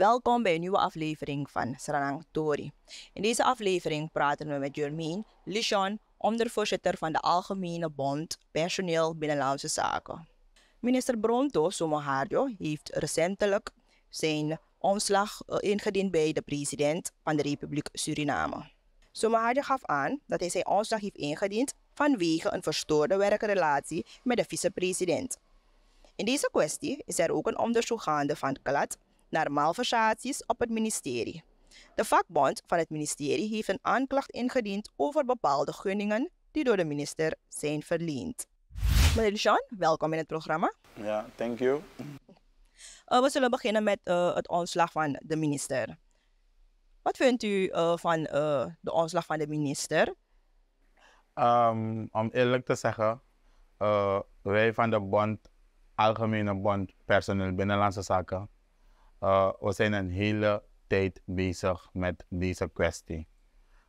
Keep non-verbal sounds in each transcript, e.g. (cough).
Welkom bij een nieuwe aflevering van Sranang Tori. In deze aflevering praten we met Jermaine Lichon, ondervoorzitter van de Algemene Bond Personeel Binnenlandse Zaken. Minister Bronto Somoharjo heeft recentelijk zijn ontslag eh, ingediend bij de president van de Republiek Suriname. Somoharjo gaf aan dat hij zijn ontslag heeft ingediend vanwege een verstoorde werkrelatie met de vicepresident. In deze kwestie is er ook een onderzoek gaande van KLAT naar malversaties op het ministerie. De vakbond van het ministerie heeft een aanklacht ingediend over bepaalde gunningen die door de minister zijn verleend. Meneer Jean, welkom in het programma. Ja, thank you. Eh, we zullen beginnen met eh, het ontslag van de minister. Wat vindt u eh, van de ontslag van de minister? Ehm, om eerlijk te zeggen, wij van de bond, Algemene Bond Personeel Binnenlandse Zaken, eh, we zijn een hele tijd bezig met deze kwestie.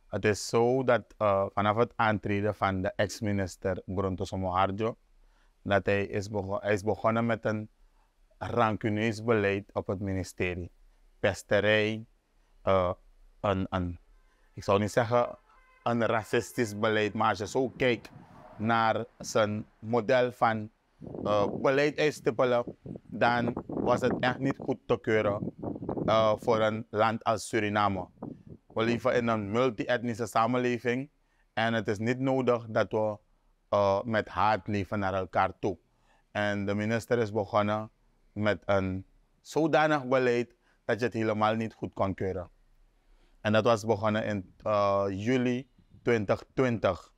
Het is zo dat eh, vanaf het aantreden van de ex-minister Bronto Somoharjo, dat hij is, begonnen met een rancuneus beleid op het ministerie. Pesterij, eh, een, een, ik zou niet zeggen een racistisch beleid, maar als je zo kijkt naar zijn model van uh, beleid uitstippelen, dan was het echt niet goed te keuren voor uh, een land als Suriname. We leven in een multi-etnische samenleving en het is niet nodig dat we uh, met haat leven naar elkaar toe. En de minister is begonnen met een zodanig beleid dat je het helemaal niet goed kon keuren. En dat was begonnen in uh, juli 2020.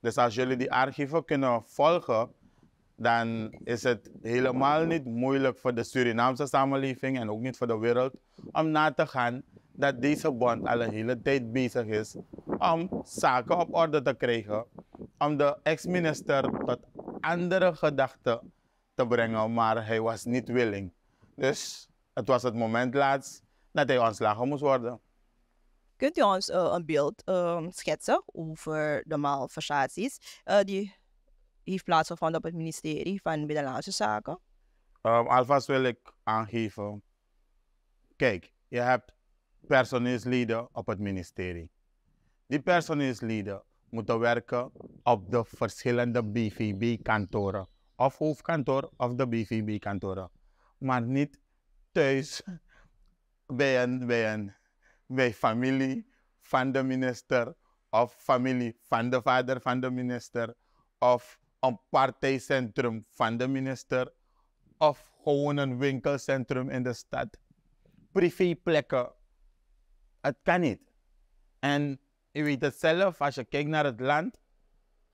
Dus als jullie die archieven kunnen volgen, dan is het helemaal niet moeilijk voor de Surinaamse samenleving en ook niet voor de wereld om na te gaan dat deze bond al een hele tijd bezig is om zaken op orde te krijgen, om de ex-minister tot andere gedachten te brengen, maar hij was niet willing. Dus het was het moment laatst dat hij ontslagen moest worden. Kunt u ons eh, een beeld ehm, schetsen over de malversaties eh, die heeft plaatsgevonden op het ministerie van Binnenlandse Zaken? Ehm, alvast wil ik aangeven. Kijk, je hebt personeelsleden op het ministerie. Die personeelsleden moeten werken op de verschillende BVB-kantoren. Of hoofdkantoor of de BVB-kantoren. Maar niet thuis bij, een, bij, een, bij familie van de minister of familie van de vader van de minister of een partijcentrum van de minister of gewoon een winkelcentrum in de stad. Privéplekken. Het kan niet. En je weet het zelf, als je kijkt naar het land,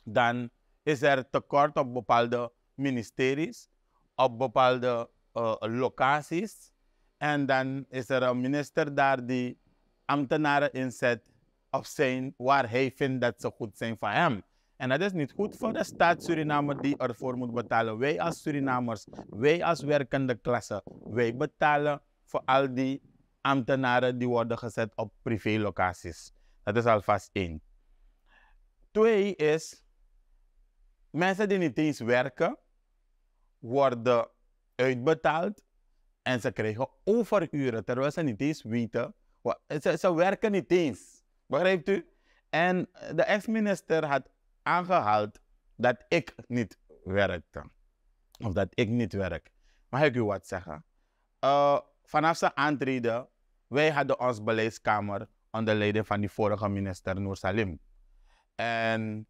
dan is er tekort op bepaalde ministeries, op bepaalde eh, locaties. En dan is er een minister daar die ambtenaren inzet op zijn waar hij vindt dat ze goed zijn voor hem. En dat is niet goed voor de staat Suriname die ervoor moet betalen. Wij als Surinamers, wij als werkende klasse, wij betalen voor al die ambtenaren die worden gezet op privélocaties. Dat is alvast één. Twee is, mensen die niet eens werken, worden uitbetaald en ze krijgen overuren, terwijl ze niet eens weten. Ze, ze werken niet eens. Begrijpt u? En de ex-minister had aangehaald dat ik niet werkte. Of dat ik niet werk. Mag ik u wat zeggen? Eh, vanaf zijn aantreden, wij hadden ons beleidskamer onder leiding van die vorige minister Noor Salim. En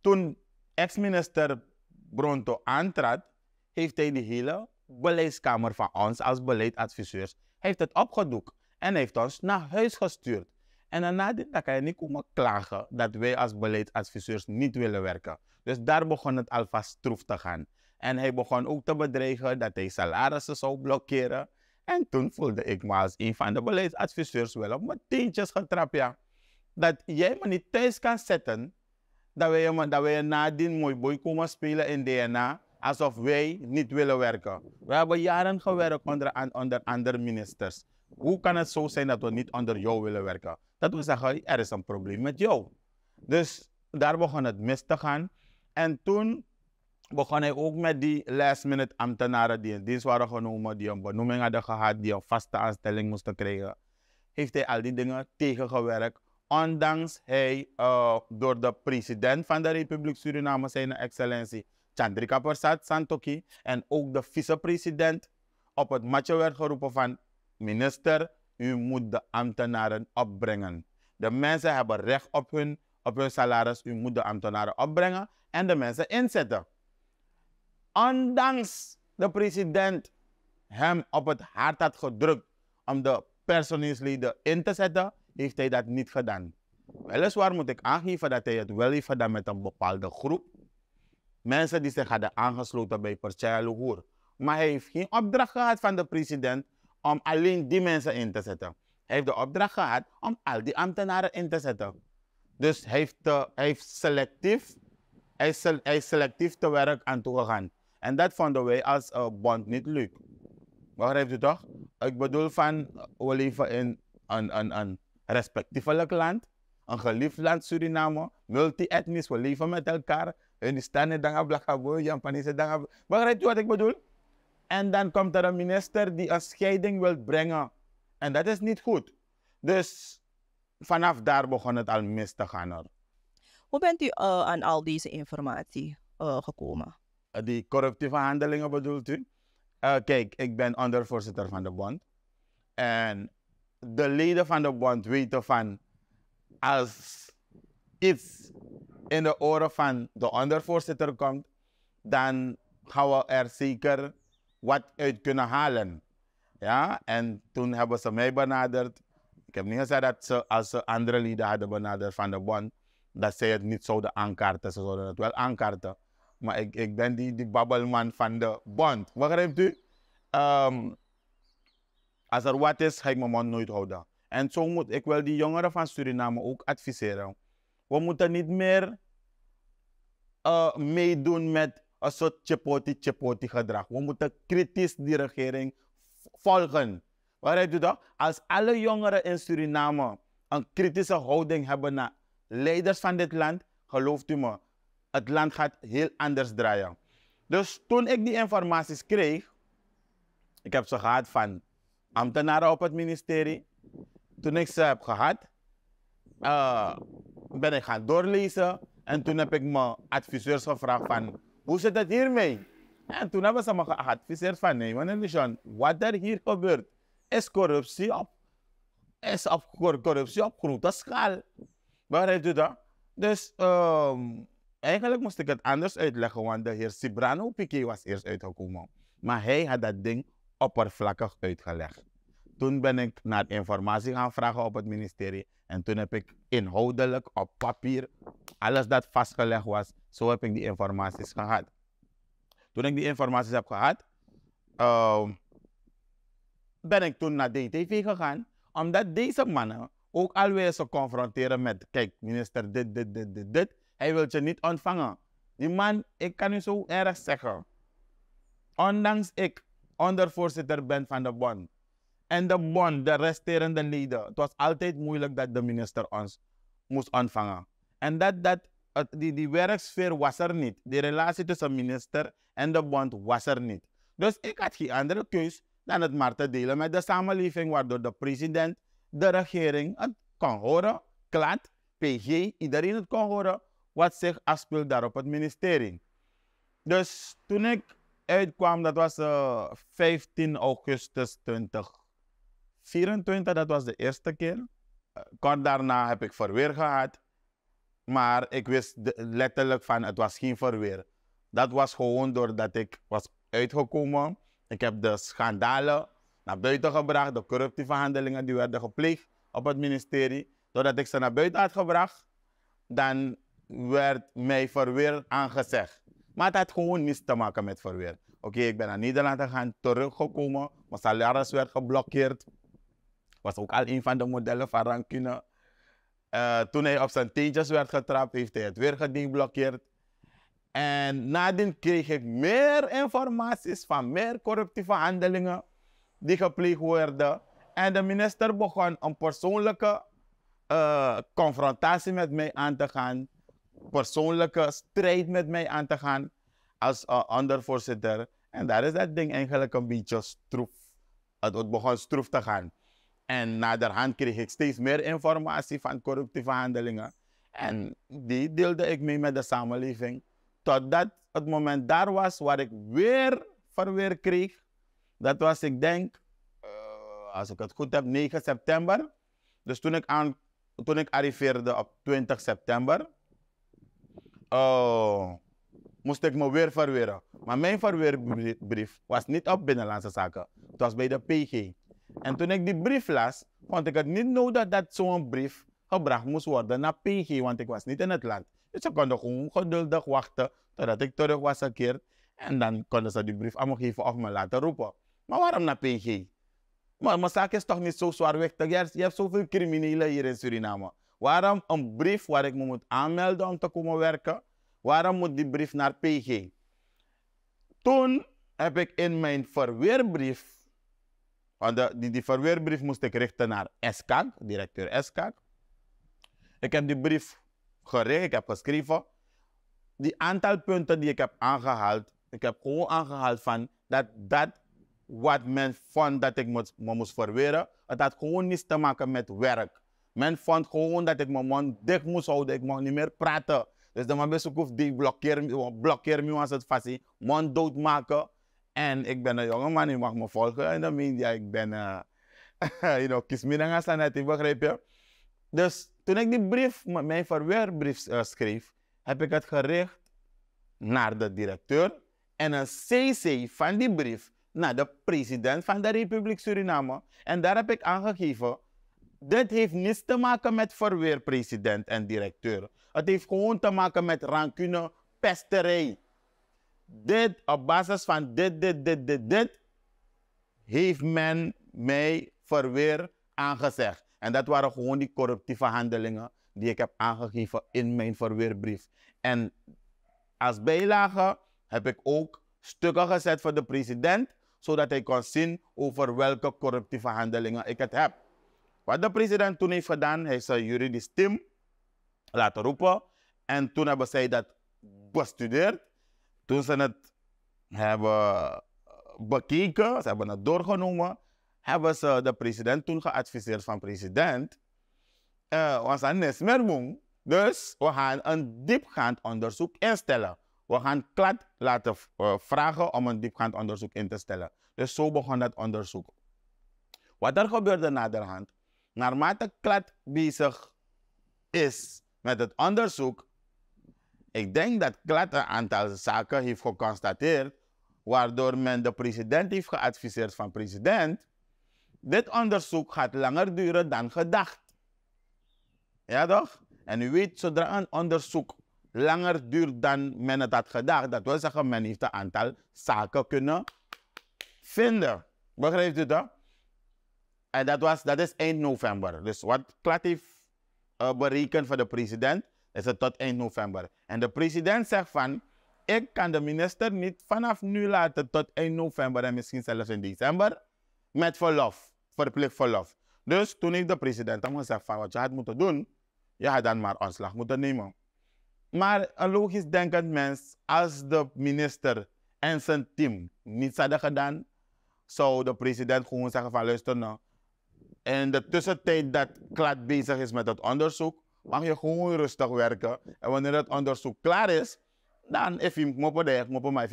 toen ex-minister Bronto aantrad, heeft hij de hele beleidskamer van ons als beleidadviseurs heeft het opgedoekt en heeft ons naar huis gestuurd. En daarna dan kan je niet komen klagen dat wij als beleidsadviseurs niet willen werken. Dus daar begon het alvast troef te gaan. En hij begon ook te bedreigen dat hij salarissen zou blokkeren. En toen voelde ik me als een van de beleidsadviseurs wel op mijn teentjes getrapt, ja. Dat jij me niet thuis kan zetten, dat wij, je dat wij nadien mooi boy komen spelen in DNA, alsof wij niet willen werken. We hebben jaren gewerkt onder, onder andere ministers. Hoe kan het zo zijn dat we niet onder jou willen werken? dat we zeggen, er is een probleem met jou. Dus daar begon het mis te gaan. En toen begon hij ook met die last minute ambtenaren die in dienst waren genomen, die een benoeming hadden gehad, die een vaste aanstelling moesten krijgen. Heeft hij al die dingen tegengewerkt, ondanks hij eh, door de president van de Republiek Suriname, zijn excellentie, Chandrika Persat Santoki, en ook de vicepresident op het matje werd geroepen van minister u moet de ambtenaren opbrengen. De mensen hebben recht op hun, op hun salaris. U moet de ambtenaren opbrengen en de mensen inzetten. Ondanks de president hem op het hart had gedrukt om de personeelsleden in te zetten, heeft hij dat niet gedaan. Weliswaar moet ik aangeven dat hij het wel heeft gedaan met een bepaalde groep. Mensen die zich hadden aangesloten bij Percel Maar hij heeft geen opdracht gehad van de president om alleen die mensen in te zetten. Hij heeft de opdracht gehad om al die ambtenaren in te zetten. Dus hij, heeft, hij heeft selectief, hij is, hij selectief te werk aan toegegaan. En dat vonden wij als uh, bond niet leuk. Begrijpt u toch? Ik bedoel van, eh, we leven in een, een, een respectievelijk land. Een geliefd land Suriname. Multi-etnisch, we leven met elkaar. En die staan in Dangabla, Jan Panisse Begrijpt u wat ik bedoel? En dan komt er een minister die een scheiding wil brengen. En dat is niet goed. Dus vanaf daar begon het al mis te gaan. Er. Hoe bent u eh, aan al deze informatie eh, gekomen? Eh, die corruptieve handelingen bedoelt u? kijk, ik ben ondervoorzitter van de bond. En de leden van de bond weten van als iets in de oren van de ondervoorzitter komt, dan gaan we er zeker wat uit kunnen halen. Ja, en toen hebben ze mij benaderd. Ik heb niet gezegd dat ze, als ze andere lieden hadden benaderd van de bond, dat zij het niet zouden aankaarten. Ze zouden het wel aankaarten. Maar ik, ik ben die, die babbelman van de bond. Begrijpt u? Um, als er wat is, ga ik mijn mond nooit houden. En zo moet ik wel die jongeren van Suriname ook adviseren. We moeten niet meer eh, meedoen met een soort chipotie-chipotie gedrag. We moeten kritisch die regering volgen. Waar heb je dat? Als alle jongeren in Suriname een kritische houding hebben naar leiders van dit land, gelooft u me, het land gaat heel anders draaien. Dus toen ik die informaties kreeg, ik heb ze gehad van ambtenaren op het ministerie. Toen ik ze heb gehad, eh, ben ik gaan doorlezen. En toen heb ik mijn adviseurs gevraagd van hoe zit het hiermee? En toen hebben ze me geadviseerd van nee, meneer Lijan, wat er hier gebeurt, is corruptie op, is op, corruptie op grote schaal. Waar heeft u dat? Dus ehm, eigenlijk moest ik het anders uitleggen, want de heer Sibrano Piqué was eerst uitgekomen. Maar hij had dat ding oppervlakkig uitgelegd. Toen ben ik naar informatie gaan vragen op het ministerie. En toen heb ik inhoudelijk op papier alles dat vastgelegd was, zo heb ik die informaties gehad. Toen ik die informaties heb gehad, ehm, ben ik toen naar DTV gegaan, omdat deze mannen ook alweer ze confronteren met, kijk minister, dit, dit, dit, dit, Hij wil je niet ontvangen. Die man, ik kan u zo erg zeggen, ondanks ik ondervoorzitter ben van de bond, en de bond, de resterende leden. Het was altijd moeilijk dat de minister ons moest ontvangen. En dat, dat, die, die werksfeer was er niet. De relatie tussen minister en de bond was er niet. Dus ik had geen andere keus dan het maar te delen met de samenleving, waardoor de president, de regering het kon horen, klaat, PG, iedereen het kon horen, wat zich afspeelt daar op het ministerie. Dus toen ik uitkwam, dat was 15 eh, augustus 20 24, dat was de eerste keer. Eh, kort daarna heb ik verweer gehad. Maar ik wist letterlijk van het was geen verweer. Dat was gewoon doordat ik was uitgekomen. Ik heb de schandalen naar buiten gebracht, de corruptieve handelingen die werden gepleegd op het ministerie. Doordat ik ze naar buiten had gebracht, dan werd mij verweer aangezegd. Maar het had gewoon niets te maken met verweer. Oké, ik ben naar Nederland gegaan, teruggekomen, mijn salaris werd geblokkeerd. Was ook al een van de modellen van rancune. Eh, toen hij op zijn teentjes werd getrapt, heeft hij het weer gedeblokkeerd. En nadien kreeg ik meer informatie van meer corruptieve handelingen die gepleegd werden. En de minister begon een persoonlijke eh, confrontatie met mij aan te gaan. Persoonlijke strijd met mij aan te gaan als uh, eh, ondervoorzitter. En daar is dat ding eigenlijk een beetje stroef. Het begon stroef te gaan. En naderhand kreeg ik steeds meer informatie van corruptieve handelingen. En die deelde ik mee met de samenleving. Totdat het moment daar was waar ik weer verweer kreeg. Dat was, ik denk, eh, als ik het goed heb, 9 september. Dus toen ik, aan, toen ik arriveerde op 20 september, uh, moest ik me weer verweren. Maar mijn verweerbrief was niet op Binnenlandse Zaken. Het was bij de PG. En toen ik die brief las, vond ik het niet nodig dat zo'n brief gebracht moest worden naar PG, want ik was niet in het land. Dus ze konden gewoon geduldig wachten totdat ik terug was gekeerd. En dan konden ze die brief aan me geven of me laten roepen. Maar waarom naar PG? Maar mijn zaak is toch niet zo zwaarwichtig? Je hebt zoveel criminelen hier in Suriname. Waarom een brief waar ik me moet aanmelden om te komen werken? Waarom moet die brief naar PG? Toen heb ik in mijn verweerbrief want de, die, die verweerbrief moest ik richten naar SK, directeur SKAG. Ik heb die brief gericht, ik heb geschreven. Die aantal punten die ik heb aangehaald, ik heb gewoon aangehaald van dat dat wat men vond dat ik me, moest verweren, het had gewoon niets te maken met werk. Men vond gewoon dat ik mijn mond dicht moest houden, ik mocht niet meer praten. Dus de man die blokkeer, me als het vast mond maken. En ik ben een jongeman man, u mag me volgen in de media. Ik ben, uh, (laughs) you know, aan het begrijp je? Dus toen ik die brief, mijn verweerbrief eh, schreef, heb ik het gericht naar de directeur en een CC van die brief naar de president van de Republiek Suriname. En daar heb ik aangegeven, dit heeft niets te maken met verweer president en directeur. Het heeft gewoon te maken met rancune, pesterij dit, op basis van dit, dit, dit, dit, dit, heeft men mij verweer aangezegd. En dat waren gewoon die corruptieve handelingen die ik heb aangegeven in mijn verweerbrief. En als bijlage heb ik ook stukken gezet voor de president, zodat hij kon zien over welke corruptieve handelingen ik het heb. Wat de president toen heeft gedaan, hij zijn juridisch team laten roepen. En toen hebben zij dat bestudeerd toen ze het hebben eh, bekeken, ze hebben het doorgenomen, hebben ze de president toen geadviseerd van president, was eh, meer moe. Dus we gaan een diepgaand onderzoek instellen. We gaan klad laten eh, vragen om een diepgaand onderzoek in te stellen. Dus zo begon dat onderzoek. Wat er gebeurde naderhand, naarmate klad bezig is met het onderzoek, ik denk dat Klatt een aantal zaken heeft geconstateerd, waardoor men de president heeft geadviseerd van president, dit onderzoek gaat langer duren dan gedacht. Ja toch? En u weet, zodra een onderzoek langer duurt dan men het had gedacht, dat wil zeggen, men heeft een aantal zaken kunnen vinden. Begrijpt u dat? En dat, was, dat is eind november. Dus wat Klatt heeft eh, berekend voor de president, is het tot eind november. En de president zegt van, ik kan de minister niet vanaf nu laten tot eind november en misschien zelfs in december met verlof, verplicht verlof. Dus toen heeft de president dan gezegd van wat je had moeten doen, je had dan maar ontslag moeten nemen. Maar een logisch denkend mens, als de minister en zijn team niets hadden gedaan, zou de president gewoon zeggen van luister nou, in de tussentijd dat Klad bezig is met het onderzoek, mag je gewoon rustig werken. En wanneer het onderzoek klaar is, dan heb je moppen de moppen maar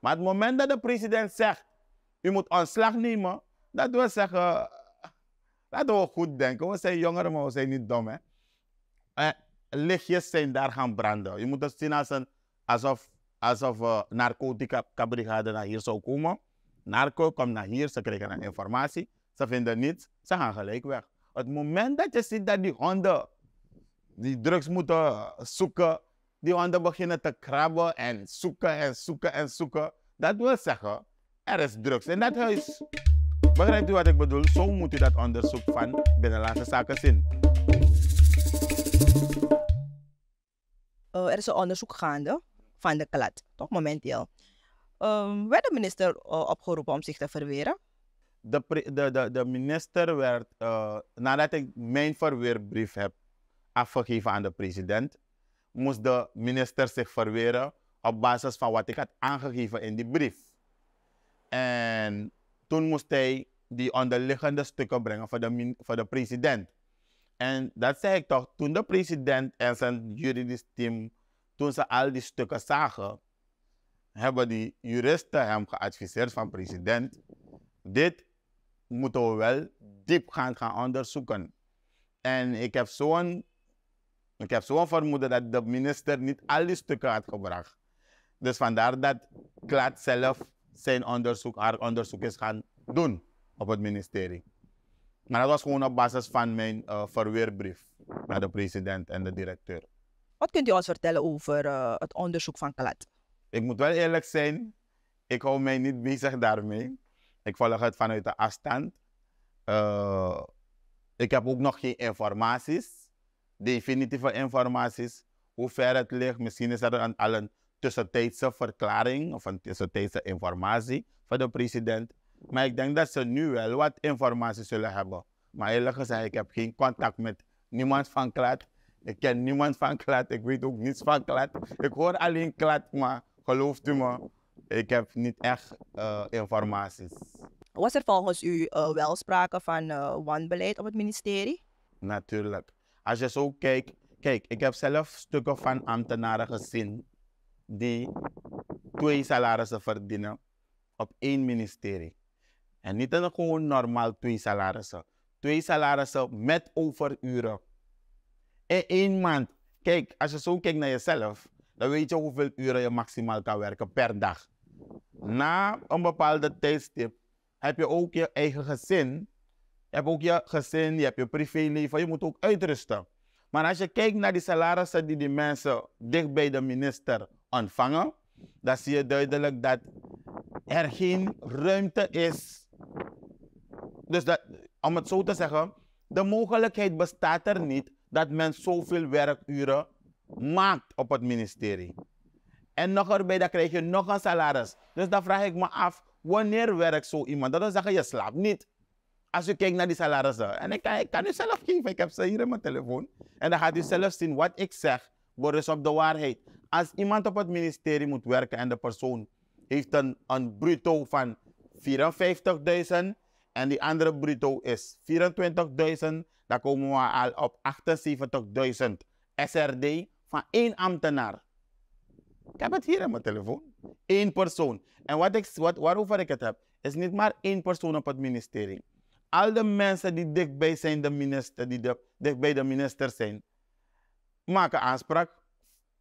Maar het moment dat de president zegt, u moet ontslag nemen, dat wil zeggen, laten we goed denken. We zijn jongeren, maar we zijn niet dom, hè. Eh, lichtjes zijn daar gaan branden. Je moet het zien als een, alsof, alsof uh, naar hier zou komen. Narco komt naar hier, ze krijgen een informatie, ze vinden niets, ze gaan gelijk weg. Het moment dat je ziet dat die honden die drugs moeten zoeken, uh, die honden beginnen te krabben en zoeken en zoeken en zoeken. Dat wil zeggen, er is drugs in dat huis. Begrijpt u wat ik bedoel? Zo moet u dat onderzoek van Binnenlandse Zaken zien. Eh, er is een onderzoek gaande van de klad, toch momenteel. Ehm, werd de minister eh, opgeroepen om zich te verweren? de, de, de, de minister werd, eh, nadat ik mijn verweerbrief heb afgegeven aan de president, moest de minister zich verweren op basis van wat ik had aangegeven in die brief. En toen moest hij die onderliggende stukken brengen voor de, voor de president. En dat zei ik toch, toen de president en zijn juridisch team, toen ze al die stukken zagen, hebben die juristen hem geadviseerd van president, dit moeten we wel diep gaan onderzoeken. En ik heb zo'n ik heb zo'n vermoeden dat de minister niet al die stukken had gebracht. Dus vandaar dat Klaat zelf zijn onderzoek, haar onderzoek is gaan doen op het ministerie. Maar dat was gewoon op basis van mijn uh, verweerbrief naar de president en de directeur. Wat kunt u ons vertellen over eh, het onderzoek van Klaat? Ik moet wel eerlijk zijn, ik hou mij niet bezig daarmee. Ik volg het vanuit de afstand. Eh, ik heb ook nog geen informaties, definitieve informaties, hoe ver het ligt. Misschien is er een, al een tussentijdse verklaring of een tussentijdse informatie van de president. Maar ik denk dat ze nu wel wat informatie zullen hebben. Maar eerlijk gezegd, ik heb geen contact met niemand van Klad. Ik ken niemand van Klad. Ik weet ook niets van klat. Ik hoor alleen klat, maar gelooft u me, ik heb niet echt uh, informaties. Was er volgens u eh, wel sprake van eh, wanbeleid op het ministerie? Natuurlijk. Als je zo kijkt, kijk, ik heb zelf stukken van ambtenaren gezien die twee salarissen verdienen op één ministerie. En niet een gewoon normaal twee salarissen. Twee salarissen met overuren. In één maand. Kijk, als je zo kijkt naar jezelf, dan weet je hoeveel uren je maximaal kan werken per dag na een bepaalde tijdstip heb je ook je eigen gezin. Je hebt ook je gezin, je hebt je privéleven, je moet ook uitrusten. Maar als je kijkt naar die salarissen die die mensen dicht bij de minister ontvangen, dan zie je duidelijk dat er geen ruimte is. Dus dat, om het zo te zeggen, de mogelijkheid bestaat er niet dat men zoveel werkuren maakt op het ministerie. En nog erbij, dan krijg je nog een salaris. Dus dan vraag ik me af, wanneer werkt zo iemand? Dat wil zeggen, je slaapt niet. Als je kijkt naar die salarissen. En ik kan, ik u zelf geven, ik heb ze hier in mijn telefoon. En dan gaat u zelf zien wat ik zeg, wordt op de waarheid. Als iemand op het ministerie moet werken en de persoon heeft een, een bruto van 54.000 en die andere bruto is 24.000, dan komen we al op 78.000 SRD van één ambtenaar. Ik heb het hier aan mijn telefoon. Eén persoon. En wat ik, wat, waarover ik het heb, is niet maar één persoon op het ministerie. Al de mensen die dichtbij zijn, de minister, die de, dichtbij de minister zijn, maken aanspraak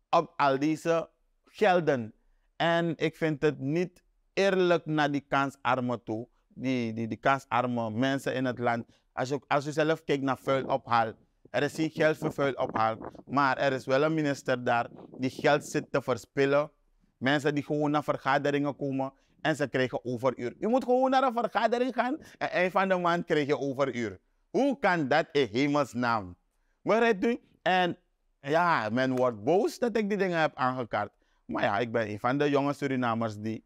op al deze gelden. En ik vind het niet eerlijk naar die kansarmen toe, die, die, die kansarme mensen in het land. Als je, als je zelf kijkt naar vuil ophaal er is geen geld voor ophalen. Maar er is wel een minister daar die geld zit te verspillen. Mensen die gewoon naar vergaderingen komen en ze krijgen overuur. Je moet gewoon naar een vergadering gaan en eind van de maand krijg je overuur. Hoe kan dat in hemelsnaam? Begrijpt doen? En ja, men wordt boos dat ik die dingen heb aangekaart. Maar ja, ik ben een van de jonge Surinamers die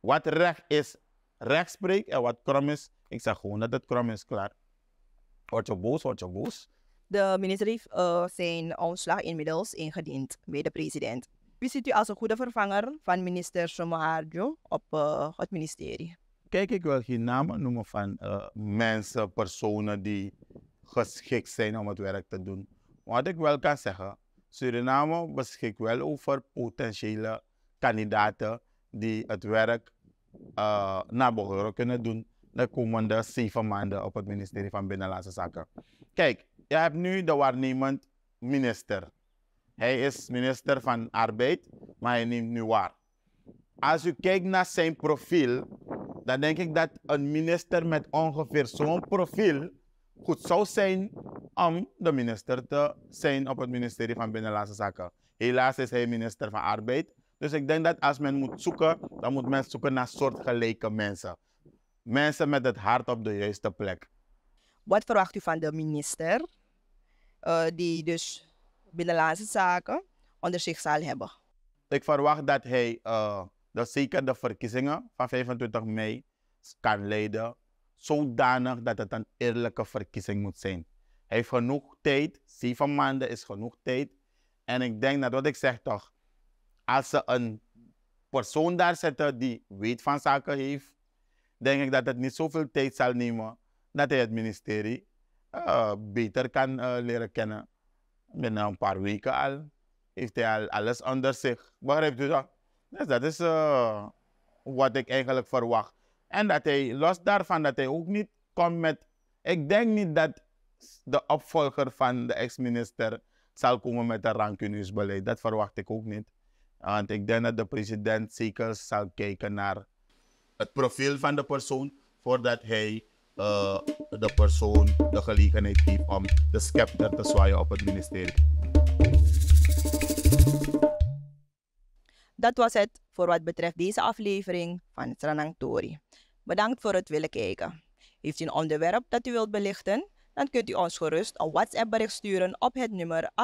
wat recht is, recht spreekt en wat krom is. Ik zeg gewoon dat het krom is, klaar. Word je boos, word je boos. De ministerie eh, zijn ontslag inmiddels ingediend bij de president. Wie ziet u als een goede vervanger van minister Somaharjo op eh, het ministerie? Kijk, ik wil geen namen noemen van eh, mensen, personen die geschikt zijn om het werk te doen. Wat ik wel kan zeggen, Suriname beschikt wel over potentiële kandidaten die het werk uh, naar behoren kunnen doen de komende zeven maanden op het ministerie van Binnenlandse Zaken. Kijk, je hebt nu de waarnemend minister. Hij is minister van Arbeid, maar hij neemt nu waar. Als u kijkt naar zijn profiel, dan denk ik dat een minister met ongeveer zo'n profiel goed zou zijn om de minister te zijn op het ministerie van Binnenlandse Zaken. Helaas is hij minister van Arbeid. Dus ik denk dat als men moet zoeken, dan moet men zoeken naar soortgelijke mensen. Mensen met het hart op de juiste plek. Wat verwacht u van de minister? Eh, die dus binnenlandse zaken onder zich zal hebben. Ik verwacht dat hij eh, dat zeker de verkiezingen van 25 mei kan leiden, zodanig dat het een eerlijke verkiezing moet zijn. Hij heeft genoeg tijd, zeven maanden is genoeg tijd. En ik denk dat wat ik zeg toch, als ze een persoon daar zetten die weet van zaken heeft, denk ik dat het niet zoveel tijd zal nemen dat hij het ministerie eh, beter kan eh, leren kennen. Binnen een paar weken al heeft hij al alles onder zich. Begrijpt u dat? Dus, dus dat is eh, wat ik eigenlijk verwacht. En dat hij, los daarvan, dat hij ook niet komt met... Ik denk niet dat de opvolger van de ex-minister zal komen met een rancuneus beleid. Dat verwacht ik ook niet. Want ik denk dat de president zeker zal kijken naar het profiel van de persoon voordat hij eh, de persoon de gelegenheid geeft om de scepter te zwaaien op het ministerie. Dat was het voor wat betreft deze aflevering van Sranang Tori. Bedankt voor het willen kijken. Heeft u een onderwerp dat u wilt belichten? Dan kunt u ons gerust een WhatsApp-bericht sturen op het nummer 8485816.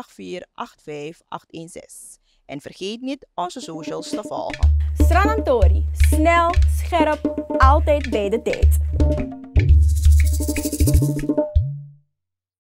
En vergeet niet onze socials te volgen. Sranantori. Snel, scherp, altijd bij de tijd. Thank you.